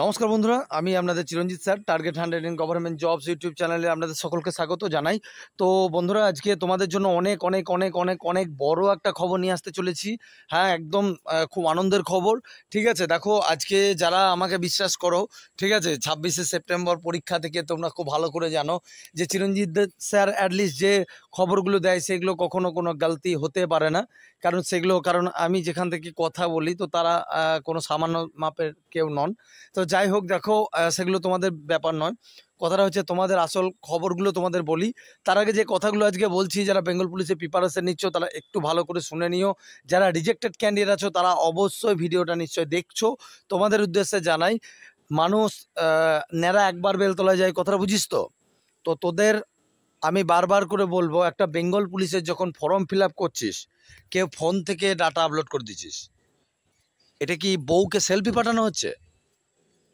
নমস্কার বন্ধুরা আমি আপনাদের Chiranjit sir target hundred in government jobs YouTube চ্যানেলে আপনাদের সকলকে স্বাগত জানাই তো বন্ধুরা আজকে তোমাদের জন্য অনেক অনেক অনেক অনেক অনেক বড় একটা খবর নিয়ে আসতে চলেছি হ্যাঁ একদম খুব আনন্দের খবর ঠিক আছে দেখো আজকে যারা আমাকে বিশ্বাস করো ঠিক আছে ছাব্বিশে সেপ্টেম্বর পরীক্ষা থেকে তোমরা খুব ভালো করে জানো যে চিরঞ্জিত স্যার অ্যাটলিস্ট যে খবরগুলো দেয় সেগুলো কখনো কোনো গালতি হতে পারে না কারণ সেগুলো কারণ আমি যেখান থেকে কথা বলি তো তারা কোনো সামান্য মাপের কেউ নন তো যাই হোক দেখো সেগুলো তোমাদের ব্যাপার নয় কথাটা হচ্ছে তোমাদের আসল খবরগুলো তোমাদের বলি তার আগে যে কথাগুলো আজকে বলছি যারা বেঙ্গল পুলিশে প্রিপারেশন নিচ্ছ তারা একটু ভালো করে শুনে নিও যারা রিজেক্টেড ক্যান্ডিডেট আছো তারা অবশ্যই ভিডিওটা নিশ্চয় দেখছো তোমাদের উদ্দেশ্যে জানাই মানুষ ন্যাড়া একবার বেলতলায় যায় কথাটা বুঝিস তো তো তোদের আমি বারবার করে বলবো একটা বেঙ্গল পুলিশের যখন ফর্ম ফিল করছিস কেউ ফোন থেকে ডাটা আপলোড করে দিছিস এটা কি বউকে সেলফি পাঠানো হচ্ছে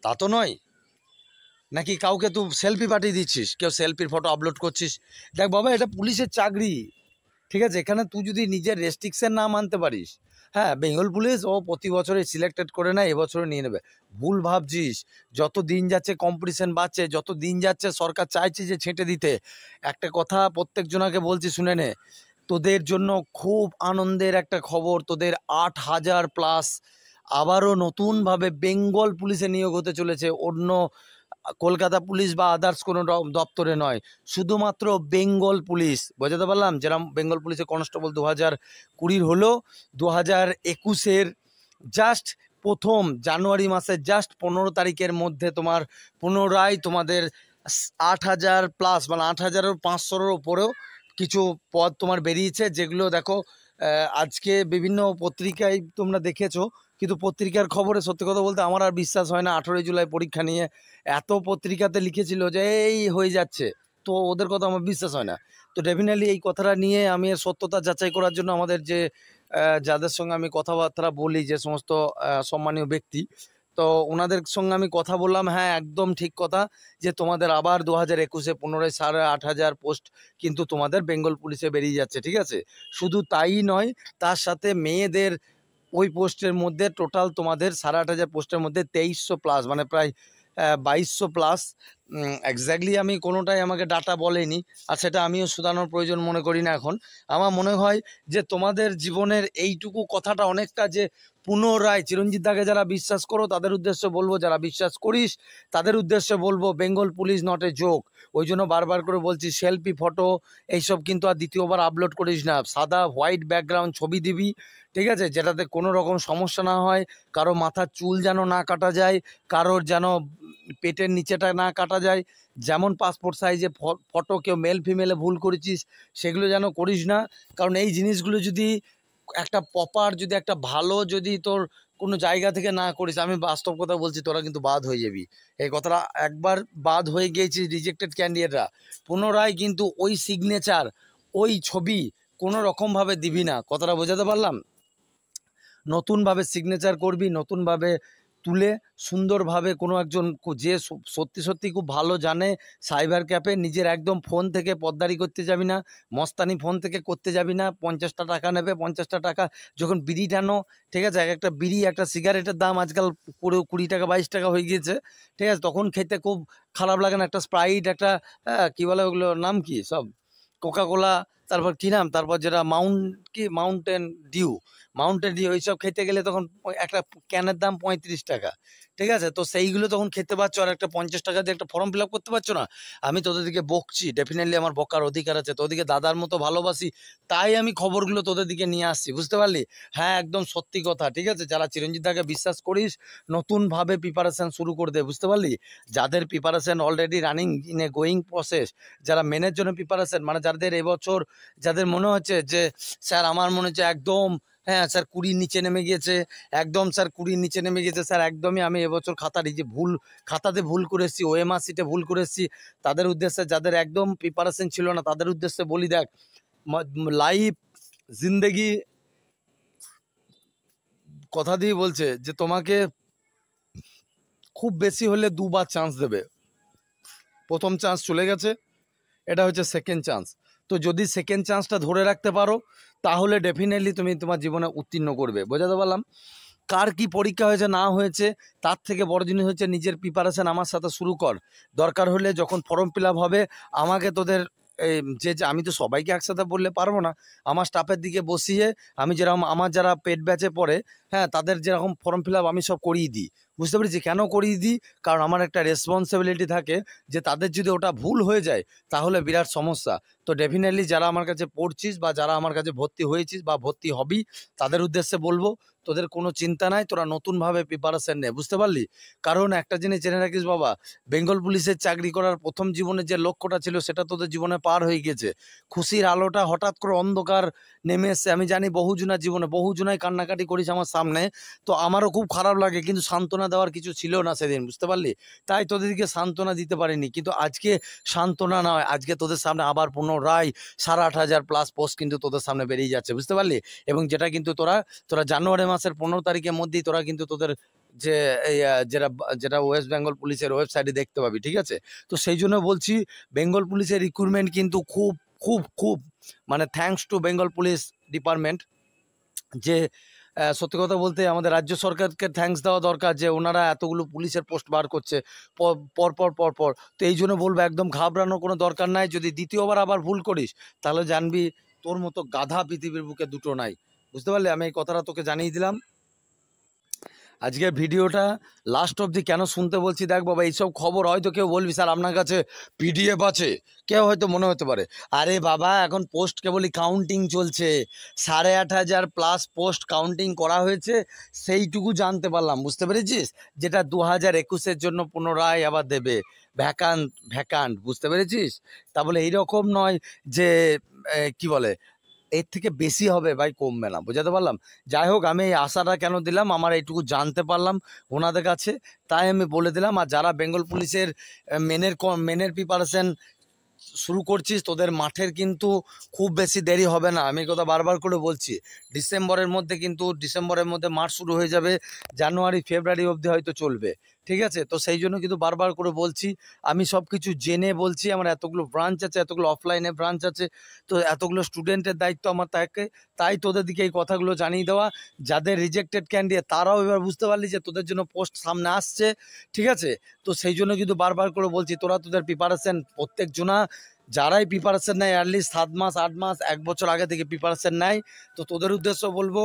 তা তো নয় নাকি কাউকে তুই সেলফি পাঠিয়ে দিচ্ছিস কেউ সেলফির ফটো আপলোড করছিস দেখ বাবা এটা পুলিশের চাকরি ঠিক আছে এখানে তুই যদি নিজের রেস্ট্রিকশান না মানতে পারিস হ্যাঁ বেঙ্গল পুলিশ ও প্রতি বছরে সিলেক্টেড করে নেয় এবছরে নিয়ে নেবে ভুল ভাবছিস যত দিন যাচ্ছে কম্পিটিশন বাড়ছে যত দিন যাচ্ছে সরকার চাইছে যে ছেঁটে দিতে একটা কথা প্রত্যেকজনাকে বলছি শুনে নে তোদের জন্য খুব আনন্দের একটা খবর তোদের আট হাজার প্লাস আবারও নতুনভাবে বেঙ্গল পুলিশে নিয়োগ হতে চলেছে অন্য কলকাতা পুলিশ বা আদার্স কোনো দপ্তরে নয় শুধুমাত্র বেঙ্গল পুলিশ বোঝাতে পারলাম যেরকম বেঙ্গল পুলিশের কনস্টেবল দু হাজার কুড়ির হলো দু হাজার একুশের জাস্ট প্রথম জানুয়ারি মাসের জাস্ট পনেরো তারিখের মধ্যে তোমার পুনরায় তোমাদের আট হাজার প্লাস মানে আট হাজারের পাঁচশোর ওপরেও কিছু পদ তোমার বেরিয়েছে যেগুলো দেখো আজকে বিভিন্ন পত্রিকায় তোমরা দেখেছো কিন্তু পত্রিকার খবরে সত্যি কথা বলতে আমার আর বিশ্বাস হয় না আঠেরোই জুলাই পরীক্ষা নিয়ে এত পত্রিকাতে লিখেছিল যে এই হয়ে যাচ্ছে তো ওদের কথা আমার বিশ্বাস হয় না তো ডেফিনেটলি এই কথাটা নিয়ে আমি সত্যতা যাচাই করার জন্য আমাদের যে যাদের সঙ্গে আমি কথাবার্তা বলি যে সমস্ত সম্মানীয় ব্যক্তি তো ওনাদের সঙ্গে আমি কথা বললাম হ্যাঁ একদম ঠিক কথা যে তোমাদের আবার দু হাজার একুশে পনেরোই সাড়ে আট হাজার পোস্ট কিন্তু তোমাদের বেঙ্গল পুলিশে বেরিয়ে যাচ্ছে ঠিক আছে শুধু তাই নয় তার সাথে মেয়েদের ওই পোস্টের মধ্যে টোটাল তোমাদের সাড়ে আট হাজার পোস্টের মধ্যে তেইশশো প্লাস মানে প্রায় বাইশশো প্লাস একজ্যাক্টলি আমি কোনোটাই আমাকে ডাটা বলেনি আর সেটা আমিও শুধানোর প্রয়োজন মনে করি না এখন আমার মনে হয় যে তোমাদের জীবনের এইটুকু কথাটা অনেকটা যে পুনরায় চিরঞ্জিত দাকে যারা বিশ্বাস করো তাদের উদ্দেশ্যে বলবো যারা বিশ্বাস করিস তাদের উদ্দেশ্যে বলবো Bengal police not a joke ওই জন্য বারবার করে বলছি সেলফি ফটো এইসব কিন্তু আর দ্বিতীয়বার আপলোড করিস না সাদা হোয়াইট ব্যাকগ্রাউন্ড ছবি দিবি ঠিক আছে যেটাতে কোনো রকম সমস্যা না হয় কারো মাথার চুল যেন না কাটা যায় কারোর যেন পেটের নিচেটা না কাটা যায় যেমন পাসপোর্ট সাইজে ফটো কেউ মেল ফিমেলে ভুল করেছিস সেগুলো যেন করিস না কারণ এই জিনিসগুলো যদি একটা প্রপার যদি একটা ভালো যদি তোর কোনো জায়গা থেকে না করিস আমি বাস্তব কথা বলছি তোরা কিন্তু বাদ হয়ে যাবি এই কথাটা একবার বাদ হয়ে গিয়েছিস রিজেক্টেড ক্যান্ডিডেটরা পুনরায় কিন্তু ওই সিগনেচার ওই ছবি কোনো রকমভাবে দিবি না কথাটা বোঝাতে পারলাম নতুনভাবে সিগনেচার করবি নতুনভাবে তুলে সুন্দরভাবে কোনো একজন যে সত্যি সত্যি খুব ভালো জানে সাইবার ক্যাফে নিজের একদম ফোন থেকে পদ্মারি করতে যাবি না মস্তানি ফোন থেকে করতে যাবি না পঞ্চাশটা টাকা নেবে পঞ্চাশটা টাকা যখন বিড়ি টানো ঠিক আছে এক একটা বিড়ি একটা সিগারেটের দাম আজকাল পুরো কুড়ি টাকা বাইশ টাকা হয়ে গিয়েছে ঠিক আছে তখন খেতে খুব খারাপ লাগে না একটা স্প্রাইট একটা কী বলে ওগুলো নাম কি সব কোকাকোলা তারপর কী নাম তারপর যেটা মাউন্ট কি মাউন্টেন ডিউ মাউন্টেন ডিউ ওইসব খেতে গেলে তখন একটা ক্যানের দাম পঁয়ত্রিশ টাকা ঠিক আছে তো সেইগুলো তখন খেতে পারছো আর একটা পঞ্চাশ টাকা দিয়ে একটা ফর্ম ফিল করতে পারছো না আমি তোদেরকে বকছি ডেফিনেটলি আমার বকার অধিকার আছে তোদেরকে দাদার মতো ভালোবাসি তাই আমি খবরগুলো তোদের দিকে নিয়ে আসছি বুঝতে পারলি হ্যাঁ একদম সত্যি কথা ঠিক আছে যারা চিরঞ্জিত দাকে বিশ্বাস করিস নতুনভাবে প্রিপারেশান শুরু করে দে বুঝতে পারলি যাদের preparation already running in a going process যারা মেনের জন্য প্রিপারেশান মানে যাদের এবছর যাদের মনে হচ্ছে যে স্যার আমার মনে হচ্ছে একদম হ্যাঁ স্যার কুড়ির নিচে নেমে গিয়েছে একদম স্যার কুড়ির নিচে নেমে গিয়েছে স্যার একদমই আমি এবছর খাতার যে ভুল খাতাতে ভুল করে এসেছি ওএমআর সিটে ভুল করে এসেছি তাদের উদ্দেশ্যে যাদের একদম প্রিপারেশন ছিল না তাদের উদ্দেশ্যে বলি দেখ লাইফ জিন্দেগি কথা দিয়ে বলছে যে তোমাকে খুব বেশি হলে দুবার চান্স দেবে প্রথম চান্স চলে গেছে এটা হচ্ছে সেকেন্ড চান্স তো যদি সেকেন্ড চান্সটা ধরে রাখতে পারো তাহলে ডেফিনেটলি তুমি তোমার জীবনে উত্তীর্ণ করবে বোঝাতে পারলাম কার কি পরীক্ষা হয়েছে না হয়েছে তার থেকে বড় জিনিস হচ্ছে নিজের প্রিপারেশান আমার সাথে শুরু কর দরকার হলে যখন ফর্ম ফিল হবে আমাকে তোদের যে যে আমি তো সবাইকে একসাথে বললে পারবো না আমার স্টাফের দিকে বসিয়ে আমি যেরকম আমার যারা পেট ব্যাচে পড়ে হ্যাঁ তাদের যেরকম ফর্ম ফিল আমি সব করিয়ে দিই বুঝতে পেরেছি কেন করিয়ে দিই কারণ আমার একটা রেসপন্সিবিলিটি থাকে যে তাদের যদি ওটা ভুল হয়ে যায় তাহলে বিরাট সমস্যা তো ডেফিনেটলি যারা আমার কাছে পড়ছিস বা যারা আমার কাছে ভর্তি হয়েছিস বা ভর্তি হবি তাদের উদ্দেশ্যে বলবো তোদের কোনো চিন্তা নাই তোরা নতুনভাবে প্রিপারেশান নে বুঝতে পারলি কারণ একটা জিনিস জেনে রাখিস বাবা বেঙ্গল পুলিশের চাকরি করার প্রথম জীবনের যে লক্ষ্যটা ছিল সেটা তোদের জীবনে পার হয়ে গেছে খুশির আলোটা হঠাৎ করে অন্ধকার নেমে এসছে আমি জানি বহুজনার জীবনে বহুজনায় কান্নাকাটি করিস আমার সামনে তো আমারও খুব খারাপ লাগে কিন্তু সান্ত্বনা দেওয়ার কিছু ছিল না সেদিন বুঝতে পারলি তাই তোদেরকে সান্ত্বনা দিতে পারিনি কিন্তু আজকে সান্ত্বনা নয় আজকে তোদের সামনে আবার পুনরায় সাড়ে আট হাজার প্লাস পোস্ট কিন্তু তোদের সামনে বেরিয়ে যাচ্ছে বুঝতে পারলি এবং যেটা কিন্তু তোরা তোরা জানুয়ারি মাসের পনেরো তারিখের মধ্যেই তোরা কিন্তু তোদের যে যেটা যেটা ওয়েস্ট বেঙ্গল পুলিশের ওয়েবসাইটে দেখতে পাবি ঠিক আছে তো সেই জন্য বলছি বেঙ্গল পুলিশের রিক্রুটমেন্ট কিন্তু খুব খুব খুব মানে thanks to Bengal police department যে সত্যি কথা বলতে আমাদের রাজ্য সরকারকে থ্যাঙ্কস দেওয়া দরকার যে ওনারা এতগুলো পুলিশের পোস্ট বার করছে পর পর পর পর তো এই জন্য বলবো একদম ঘাবড়ানোর কোনো দরকার নাই যদি দ্বিতীয়বার আবার ভুল করিস তাহলে জানবি তোর মতো গাধা পৃথিবীর বুকে দুটো নাই বুঝতে পারলে আমি এই কথাটা তোকে জানিয়ে দিলাম আজকে ভিডিওটা লাস্ট অবধি কেন শুনতে বলছি দেখ বাবা এইসব খবর হয়তো কেউ বলবি স্যার আপনার কাছে পিডিএফ আছে কেউ হয়তো মনে হতে পারে আরে বাবা এখন পোস্ট কেবলই কাউন্টিং চলছে সাড়ে আট হাজার প্লাস পোস্ট কাউন্টিং করা হয়েছে সেইটুকু জানতে পারলাম বুঝতে পেরেছিস যেটা দু হাজার একুশের জন্য পুনরায় আবার দেবে ভ্যাকান্ট ভ্যাকান্ট বুঝতে পেরেছিস তা বলে এইরকম নয় যে কি বলে এর থেকে বেশি হবে ভাই কমবে না বোঝাতে পারলাম যাই হোক আমি এই আশাটা কেন দিলাম আমার এইটুকু জানতে পারলাম ওনাদের কাছে তাই আমি বলে দিলাম আর যারা বেঙ্গল পুলিশের মেনের মেনের প্রিপারেশান শুরু করছিস তোদের মাঠের কিন্তু খুব বেশি দেরি হবে না আমি কথা বারবার করে বলছি ডিসেম্বরের মধ্যে কিন্তু ডিসেম্বরের মধ্যে মাঠ শুরু হয়ে যাবে জানুয়ারি ফেব্রুয়ারি অবধি হয়তো চলবে ঠিক আছে তো সেই জন্য কিন্তু বারবার করে বলছি আমি সব কিছু জেনে বলছি আমার এতগুলো ব্রাঞ্চ আছে এতগুলো অফলাইনে ব্রাঞ্চ আছে তো এতগুলো স্টুডেন্টের দায়িত্ব আমার তাকে তাই তোদের দিকে এই কথাগুলো জানিয়ে দেওয়া যাদের রিজেক্টেড ক্যান্ডিডেট তারাও এবার বুঝতে পারলি যে তোদের জন্য পোস্ট সামনে আসছে ঠিক আছে তো সেই জন্য কিন্তু বারবার করে বলছি তোরা তোদের প্রিপারেশান প্রত্যেকজনা যারাই প্রিপারেশান নেয় অ্যাটলিস্ট সাত মাস আট মাস এক বছর আগে থেকে প্রিপারেশান নেয় তো তোদের উদ্দেশ্য বলবো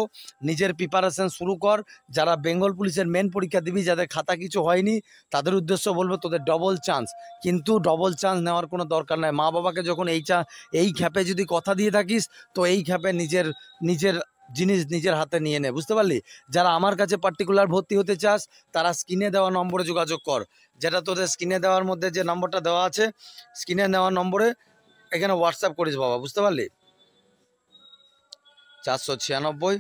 নিজের প্রিপারেশান শুরু কর যারা বেঙ্গল পুলিশের মেন পরীক্ষা দিবি যাদের খাতা কিছু হয়নি তাদের উদ্দেশ্য বলবো তোদের ডবল চান্স কিন্তু ডবল চান্স নেওয়ার কোনো দরকার নাই মা বাবাকে যখন এই চা এই খ্যাপে যদি কথা দিয়ে থাকিস তো এই খ্যাপে নিজের নিজের জিনিস নিজের হাতে নিয়ে নে বুঝতে পারলি যারা আমার কাছে পার্টিকুলার ভর্তি হতে চাস তারা স্ক্রিনে দেওয়া নম্বরে যোগাযোগ কর যেটা তোদের স্ক্রিনে দেওয়ার মধ্যে যে নম্বরটা দেওয়া আছে স্ক্রিনে নেওয়া নম্বরে এখানে হোয়াটসঅ্যাপ করিস বাবা বুঝতে পারলি চারশো ছিয়ানব্বই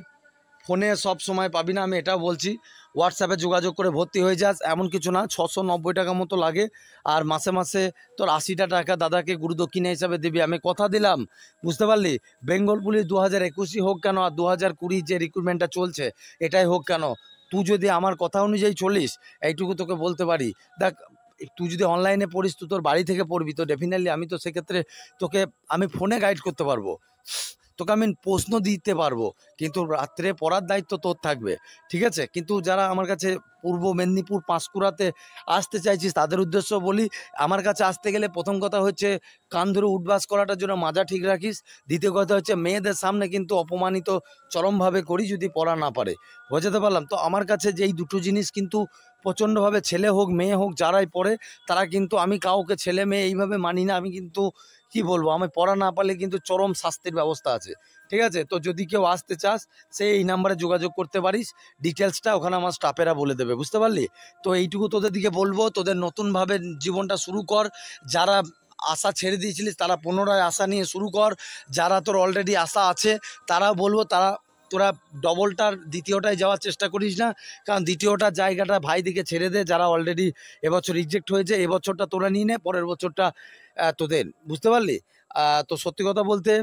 ফোনে সব সময় পাবি না আমি এটাও বলছি হোয়াটসঅ্যাপে যোগাযোগ করে ভর্তি হয়ে যাস এমন কিছু না ছশো নব্বই টাকা মতো লাগে আর মাসে মাসে তোর আশিটা টাকা দাদাকে গুরুদক্ষিণা হিসাবে দিবি আমি কথা দিলাম বুঝতে পারলি বেঙ্গল পুলিশ দু হাজার একুশই হোক কেন আর দু হাজার কুড়ি যে রিক্রুটমেন্টটা চলছে এটাই হোক কেন তুই যদি আমার কথা অনুযায়ী চলিস এইটুকু তোকে বলতে পারি দেখ তুই যদি অনলাইনে পড়িস তুই তোর বাড়ি থেকে পড়বি তো ডেফিনেটলি আমি তো সেক্ষেত্রে তোকে আমি ফোনে গাইড করতে পারবো তোকে আমি প্রশ্ন দিতে পারবো কিন্তু রাত্রে পড়ার দায়িত্ব তোর থাকবে ঠিক আছে কিন্তু যারা আমার কাছে পূর্ব মেদিনীপুর পাঁশকুড়াতে আসতে চাইছিস তাদের উদ্দেশ্য বলি আমার কাছে আসতে গেলে প্রথম কথা হচ্ছে কান ধরে উঠবাস করাটার জন্য মাজা ঠিক রাখিস দ্বিতীয় কথা হচ্ছে মেয়েদের সামনে কিন্তু অপমানিত চরমভাবে করি যদি পড়া না পারে বোঝাতে পারলাম তো আমার কাছে যেই দুটো জিনিস কিন্তু প্রচণ্ডভাবে ছেলে হোক মেয়ে হোক যারাই পড়ে তারা কিন্তু আমি কাউকে ছেলে মেয়ে এইভাবে মানি না আমি কিন্তু কি বলবো আমি পড়া না পারলে কিন্তু চরম শাস্তির ব্যবস্থা আছে ঠিক আছে তো যদি কেউ আসতে চাস সে এই নাম্বারে যোগাযোগ করতে পারিস ডিটেলসটা ওখানে আমার স্টাফেরা বলে দেবে বুঝতে পারলি তো এইটুকু তোদের দিকে বলবো তোদের নতুনভাবে জীবনটা শুরু কর যারা আশা ছেড়ে দিয়েছিলিস তারা পুনরায় আশা নিয়ে শুরু কর যারা তোর অলরেডি আশা আছে তারা বলবো তারা তোরা ডবলটার দ্বিতীয়টায় যাওয়ার চেষ্টা করিস না কারণ দ্বিতীয়টা জায়গাটা ভাইদিকে ছেড়ে দে যারা অলরেডি এবছর রিজেক্ট হয়েছে এবছরটা তোরা নিয়ে নে পরের বছরটা তোদের বুঝতে পারলি তো সত্যি কথা বলতে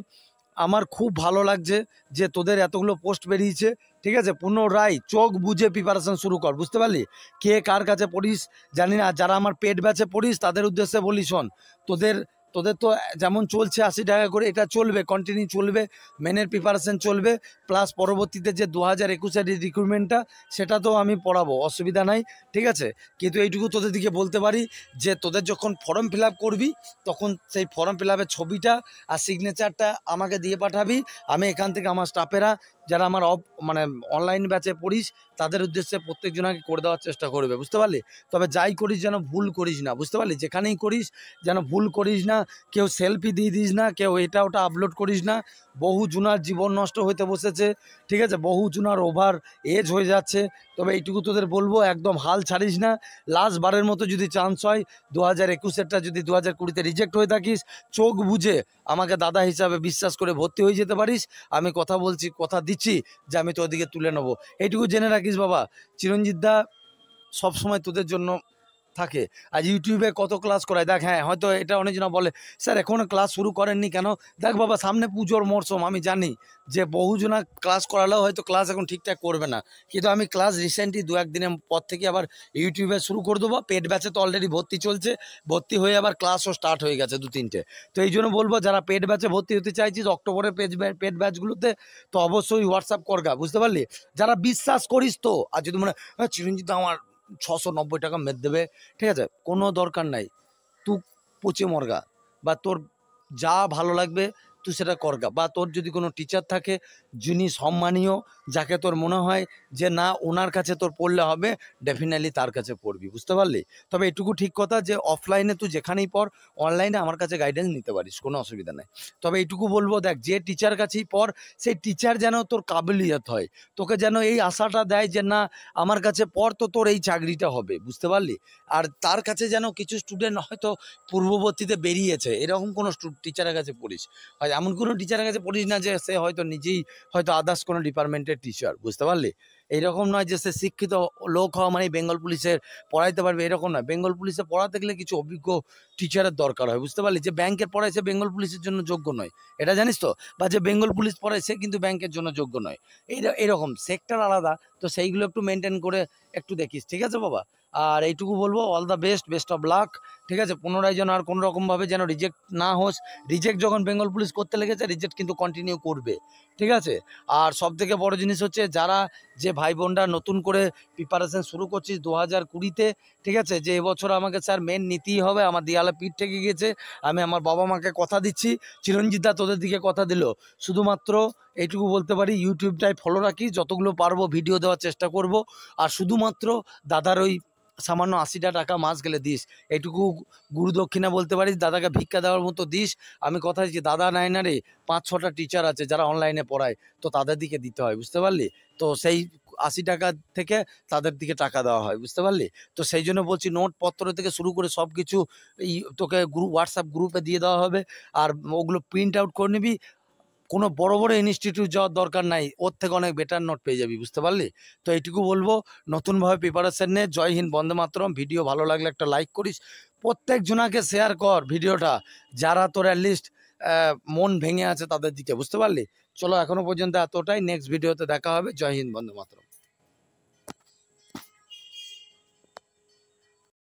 আমার খুব ভালো লাগছে যে তোদের এতগুলো পোস্ট বেরিয়েছে ঠিক আছে পুনরায় চোখ বুঝে প্রিপারেশান শুরু কর বুঝতে পারলি কে কার কাছে পড়িস জানি না যারা আমার পেট ব্যাচে পড়িস তাদের উদ্দেশ্যে বলি শোন তোদের তোদের তো যেমন চলছে আশি টাকা করে এটা চলবে কন্টিনিউ চলবে মেনের প্রিপারেশান চলবে প্লাস পরবর্তীতে যে দু হাজার একুশের রিক্রুটমেন্টটা সেটা তো আমি পড়াবো অসুবিধা নাই ঠিক আছে কিন্তু এইটুকু তোদের দিকে বলতে পারি যে তোদের যখন ফর্ম ফিল করবি তখন সেই ফর্ম ফিল ছবিটা আর সিগনেচারটা আমাকে দিয়ে পাঠাবি আমি এখান থেকে আমার স্টাফেরা যারা আমার অফ মানে অনলাইন ব্যাচে পড়িস তাদের উদ্দেশ্যে প্রত্যেকজনাকে করে দেওয়ার চেষ্টা করবে বুঝতে পারলি তবে যাই করিস যেন ভুল করিস না বুঝতে পারলি যেখানেই করিস যেন ভুল করিস না কেউ সেলফি দিয়ে দিস না কেউ এটা ওটা আপলোড করিস না বহু জুনার জীবন নষ্ট হতে বসেছে ঠিক আছে বহু জুনার ওভার এজ হয়ে যাচ্ছে তবে এইটুকু তোদের বলবো একদম হাল ছাড়িস না লাস্ট বারের মতো যদি চান্স হয় দু হাজার একুশেরটা যদি দু হাজার কুড়িতে রিজেক্ট হয়ে থাকিস চোখ বুঝে আমাকে দাদা হিসাবে বিশ্বাস করে ভর্তি হয়ে যেতে পারিস আমি কথা বলছি কথা দিচ্ছি যে আমি তোদিকে তুলে নেবো এইটুকু জেনে রাখিস দেখিস বাবা চিরঞ্জিত দা সবসময় তোদের জন্য থাকে আর ইউটিউবে কত ক্লাস করায় দেখ হ্যাঁ হয়তো এটা অনেকজন বলে স্যার এখনও ক্লাস শুরু করেননি কেন দেখ বাবা সামনে পুজোর মরশুম আমি জানি যে বহুজনা ক্লাস করালেও হয়তো ক্লাস এখন ঠিকঠাক করবে না কিন্তু আমি ক্লাস রিসেন্টলি দু একদিনের পর থেকে আবার ইউটিউবে শুরু করে দেবো পেট ব্যাচে তো অলরেডি ভর্তি চলছে ভর্তি হয়ে আবার ক্লাসও স্টার্ট হয়ে গেছে দু তিনটে তো এই জন্য বলবো যারা পেট ব্যাচে ভর্তি হতে চাইছিস অক্টোবরের পেট পেট ব্যাচগুলোতে তো অবশ্যই হোয়াটসঅ্যাপ করগা বুঝতে পারলি যারা বিশ্বাস করিস তো আর যদি মনে হয় হ্যাঁ, চিরঞ্জিত আমার ছশো নব্বই টাকা মেদ দেবে ঠিক আছে কোনো দরকার নাই তু পচে মরগা বা তোর যা ভালো লাগবে তুই সেটা করগা বা তোর যদি কোনো টিচার থাকে যিনি সম্মানীয় যাকে তোর মনে হয় যে না ওনার কাছে তোর পড়লে হবে ডেফিনেটলি তার কাছে পড়বি বুঝতে পারলি তবে এটুকু ঠিক কথা যে অফলাইনে তুই যেখানেই পড় অনলাইনে আমার কাছে গাইডেন্স নিতে পারিস কোনো অসুবিধা নেই তবে এটুকু বলবো দেখ যে টিচার কাছেই পড় সেই টিচার যেন তোর কাবিলিয়ত হয় তোকে যেন এই আশাটা দেয় যে না আমার কাছে পড় তো তোর এই চাকরিটা হবে বুঝতে পারলি আর তার কাছে যেন কিছু স্টুডেন্ট হয়তো পূর্ববর্তীতে বেরিয়েছে এরকম কোনো টিচারের কাছে পড়িস হয় এমন কোনো টিচারের কাছে পড়িস না যে সে হয়তো নিজেই হয়তো আদার্স কোনো ডিপার্টমেন্টের টিচার বুঝতে পারলি এইরকম নয় যে সে শিক্ষিত লোক হওয়া মানে বেঙ্গল পুলিশের পড়াইতে পারবে এরকম নয় বেঙ্গল পুলিশে পড়াতে গেলে কিছু অভিজ্ঞ টিচারের দরকার হয় বুঝতে পারলি যে ব্যাংকের পড়ায় সে বেঙ্গল পুলিশের জন্য যোগ্য নয় এটা জানিস তো বা যে বেঙ্গল পুলিশ পড়ায় সে কিন্তু ব্যাংকের জন্য যোগ্য নয় এই এরকম সেক্টর আলাদা তো সেইগুলো একটু মেনটেন করে একটু দেখিস ঠিক আছে বাবা আর এইটুকু বলবো all the best best of luck ঠিক আছে পুনরায় যেন আর কোনো রকমভাবে যেন রিজেক্ট না হোস রিজেক্ট যখন বেঙ্গল পুলিশ করতে লেগেছে রিজেক্ট কিন্তু কন্টিনিউ করবে ঠিক আছে আর সব থেকে বড় জিনিস হচ্ছে যারা যে ভাই বোনরা নতুন করে প্রিপারেশন শুরু করছিস দু হাজার কুড়িতে ঠিক আছে যে এবছর আমাকে স্যার মেন নিতেই হবে আমার দেয়ালে পিঠ ঠেকে গিয়েছে আমি আমার বাবা মাকে কথা দিচ্ছি চিরঞ্জিতা তোদের দিকে কথা দিল শুধুমাত্র এইটুকু বলতে পারি ইউটিউবটায় ফলো রাখি যতগুলো পারবো ভিডিও দেওয়ার চেষ্টা করব আর শুধুমাত্র দাদার ওই সামান্য আশিটা টাকা মাস গেলে দিস এটুকু গুরুদক্ষিণা বলতে পারিস দাদাকে ভিক্ষা দেওয়ার মতো দিস আমি কথা দিচ্ছি দাদা নাই না রে পাঁচ ছটা টিচার আছে যারা অনলাইনে পড়ায় তো তাদের দিকে দিতে হয় বুঝতে পারলি তো সেই আশি টাকা থেকে তাদের দিকে টাকা দেওয়া হয় বুঝতে পারলি তো সেই জন্য বলছি নোটপত্র থেকে শুরু করে সব কিছু তোকে গ্রুপ হোয়াটসঅ্যাপ গ্রুপে দিয়ে দেওয়া হবে আর ওগুলো প্রিন্ট আউট করে নিবি কোনো বড় বড় ইনস্টিটিউট যাওয়ার দরকার নাই ওর থেকে অনেক বেটার নোট পেয়ে যাবি বুঝতে পারলি তো এইটুকু বলবো নতুনভাবে প্রিপারেশান নে জয় হিন্দ বন্দে মাতরম ভিডিও ভালো লাগলে একটা লাইক করিস প্রত্যেক জনাকে শেয়ার কর ভিডিওটা যারা তোর অ্যাটলিস্ট মন ভেঙে আছে তাদের দিকে বুঝতে পারলি চলো এখনও পর্যন্ত এতটাই নেক্সট ভিডিওতে দেখা হবে জয় হিন্দ বন্দে মাতরম